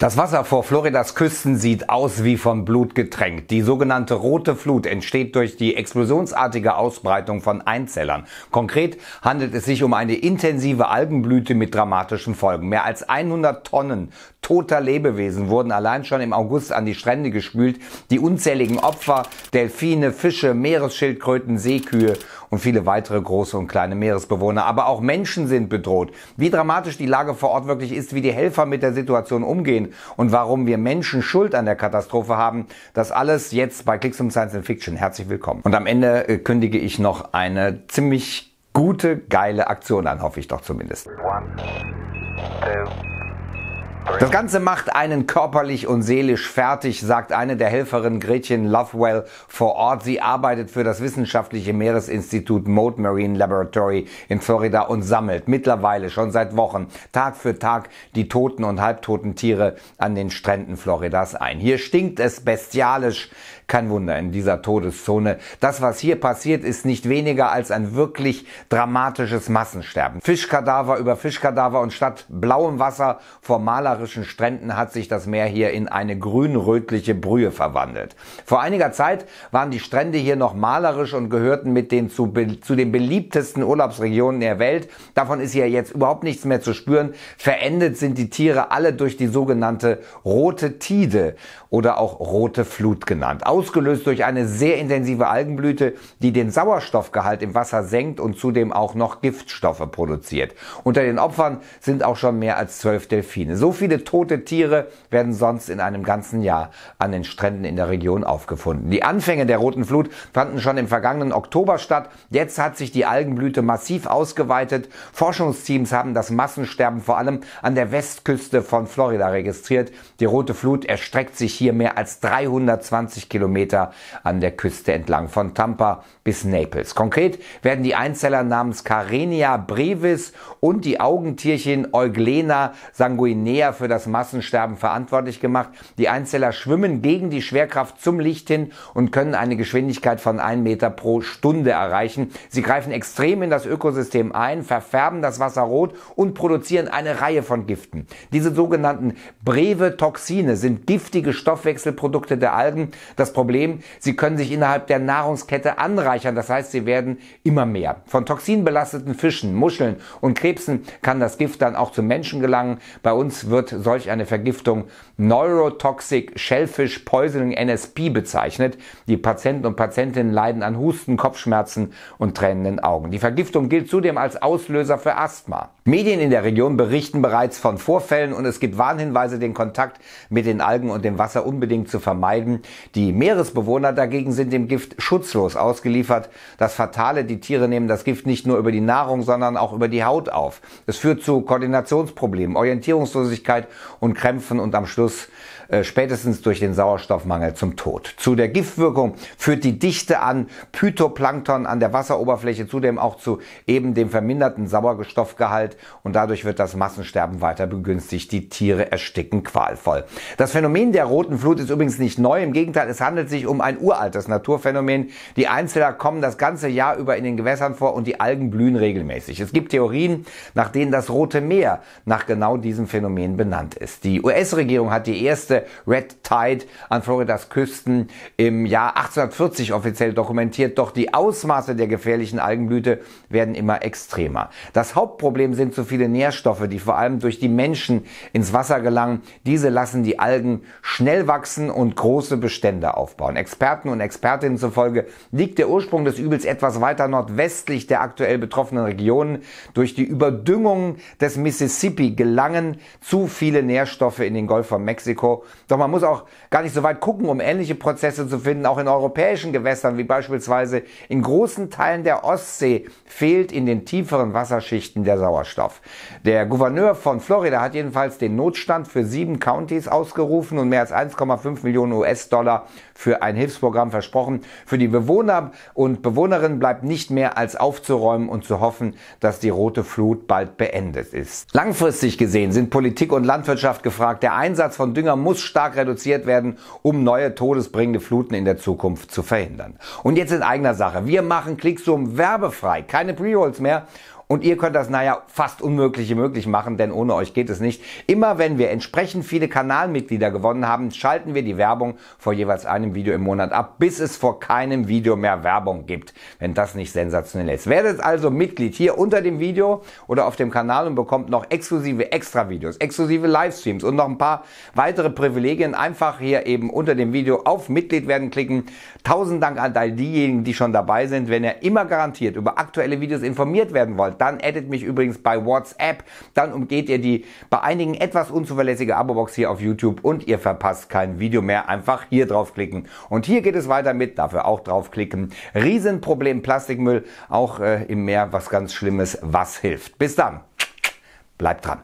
Das Wasser vor Floridas Küsten sieht aus wie von Blut getränkt. Die sogenannte rote Flut entsteht durch die explosionsartige Ausbreitung von Einzellern. Konkret handelt es sich um eine intensive Algenblüte mit dramatischen Folgen. Mehr als 100 Tonnen toter Lebewesen wurden allein schon im August an die Strände gespült. Die unzähligen Opfer, Delfine, Fische, Meeresschildkröten, Seekühe und viele weitere große und kleine Meeresbewohner. Aber auch Menschen sind bedroht. Wie dramatisch die Lage vor Ort wirklich ist, wie die Helfer mit der Situation umgehen und warum wir Menschen Schuld an der Katastrophe haben, das alles jetzt bei Klicks um Science and Fiction. Herzlich willkommen. Und am Ende äh, kündige ich noch eine ziemlich gute, geile Aktion an, hoffe ich doch zumindest. One, two. Das Ganze macht einen körperlich und seelisch fertig, sagt eine der Helferinnen Gretchen Lovewell vor Ort. Sie arbeitet für das wissenschaftliche Meeresinstitut Mode Marine Laboratory in Florida und sammelt mittlerweile schon seit Wochen Tag für Tag die toten und halbtoten Tiere an den Stränden Floridas ein. Hier stinkt es bestialisch. Kein Wunder in dieser Todeszone. Das, was hier passiert, ist nicht weniger als ein wirklich dramatisches Massensterben. Fischkadaver über Fischkadaver und statt blauem Wasser vor malerischen Stränden hat sich das Meer hier in eine grün-rötliche Brühe verwandelt. Vor einiger Zeit waren die Strände hier noch malerisch und gehörten mit den zu, zu den beliebtesten Urlaubsregionen der Welt. Davon ist hier jetzt überhaupt nichts mehr zu spüren. Verendet sind die Tiere alle durch die sogenannte rote Tide oder auch rote Flut genannt ausgelöst durch eine sehr intensive Algenblüte, die den Sauerstoffgehalt im Wasser senkt und zudem auch noch Giftstoffe produziert. Unter den Opfern sind auch schon mehr als zwölf Delfine. So viele tote Tiere werden sonst in einem ganzen Jahr an den Stränden in der Region aufgefunden. Die Anfänge der roten Flut fanden schon im vergangenen Oktober statt. Jetzt hat sich die Algenblüte massiv ausgeweitet. Forschungsteams haben das Massensterben vor allem an der Westküste von Florida registriert. Die rote Flut erstreckt sich hier mehr als 320 Kilometer Kilometer an der Küste entlang von Tampa bis Naples. Konkret werden die Einzeller namens Karenia brevis und die Augentierchen Euglena sanguinea für das Massensterben verantwortlich gemacht. Die Einzeller schwimmen gegen die Schwerkraft zum Licht hin und können eine Geschwindigkeit von 1 Meter pro Stunde erreichen. Sie greifen extrem in das Ökosystem ein, verfärben das Wasser rot und produzieren eine Reihe von Giften. Diese sogenannten Breve-Toxine sind giftige Stoffwechselprodukte der Algen. Das Problem, sie können sich innerhalb der Nahrungskette anreichern, das heißt, sie werden immer mehr. Von toxinbelasteten Fischen, Muscheln und Krebsen kann das Gift dann auch zum Menschen gelangen. Bei uns wird solch eine Vergiftung Neurotoxic Shellfish Poisoning NSP bezeichnet. Die Patienten und Patientinnen leiden an Husten, Kopfschmerzen und tränenden Augen. Die Vergiftung gilt zudem als Auslöser für Asthma. Medien in der Region berichten bereits von Vorfällen und es gibt Warnhinweise, den Kontakt mit den Algen und dem Wasser unbedingt zu vermeiden. Die Meeresbewohner dagegen sind dem Gift schutzlos ausgeliefert. Das Fatale, die Tiere nehmen das Gift nicht nur über die Nahrung, sondern auch über die Haut auf. Es führt zu Koordinationsproblemen, Orientierungslosigkeit und Krämpfen und am Schluss äh, spätestens durch den Sauerstoffmangel zum Tod. Zu der Giftwirkung führt die Dichte an Phytoplankton an der Wasseroberfläche zudem auch zu eben dem verminderten Sauerstoffgehalt und dadurch wird das Massensterben weiter begünstigt. Die Tiere ersticken qualvoll. Das Phänomen der roten Flut ist übrigens nicht neu. Im Gegenteil, es handelt handelt sich um ein uraltes Naturphänomen. Die Einzeller kommen das ganze Jahr über in den Gewässern vor und die Algen blühen regelmäßig. Es gibt Theorien, nach denen das Rote Meer nach genau diesem Phänomen benannt ist. Die US-Regierung hat die erste Red Tide an Floridas Küsten im Jahr 1840 offiziell dokumentiert, doch die Ausmaße der gefährlichen Algenblüte werden immer extremer. Das Hauptproblem sind zu viele Nährstoffe, die vor allem durch die Menschen ins Wasser gelangen. Diese lassen die Algen schnell wachsen und große Bestände auf aufbauen. Experten und Expertinnen zufolge liegt der Ursprung des Übels etwas weiter nordwestlich der aktuell betroffenen Regionen. Durch die Überdüngung des Mississippi gelangen zu viele Nährstoffe in den Golf von Mexiko. Doch man muss auch gar nicht so weit gucken, um ähnliche Prozesse zu finden. Auch in europäischen Gewässern, wie beispielsweise in großen Teilen der Ostsee, fehlt in den tieferen Wasserschichten der Sauerstoff. Der Gouverneur von Florida hat jedenfalls den Notstand für sieben Countys ausgerufen und mehr als 1,5 Millionen US-Dollar für ein Hilfsprogramm versprochen. Für die Bewohner und Bewohnerinnen bleibt nicht mehr als aufzuräumen und zu hoffen, dass die rote Flut bald beendet ist. Langfristig gesehen sind Politik und Landwirtschaft gefragt. Der Einsatz von Dünger muss stark reduziert werden, um neue todesbringende Fluten in der Zukunft zu verhindern. Und jetzt in eigener Sache. Wir machen Klicksum werbefrei, keine Pre-Rolls mehr und ihr könnt das, naja, fast Unmögliche möglich machen, denn ohne euch geht es nicht. Immer wenn wir entsprechend viele Kanalmitglieder gewonnen haben, schalten wir die Werbung vor jeweils einem Video im Monat ab, bis es vor keinem Video mehr Werbung gibt, wenn das nicht sensationell ist. Werdet also Mitglied hier unter dem Video oder auf dem Kanal und bekommt noch exklusive Extra-Videos, exklusive Livestreams und noch ein paar weitere Privilegien. Einfach hier eben unter dem Video auf Mitglied werden klicken. Tausend Dank an all diejenigen, die schon dabei sind. Wenn ihr immer garantiert über aktuelle Videos informiert werden wollt, dann addet mich übrigens bei WhatsApp, dann umgeht ihr die bei einigen etwas unzuverlässige Abo-Box hier auf YouTube und ihr verpasst kein Video mehr. Einfach hier draufklicken. Und hier geht es weiter mit, dafür auch draufklicken. Riesenproblem Plastikmüll, auch äh, im Meer was ganz Schlimmes, was hilft. Bis dann, bleibt dran.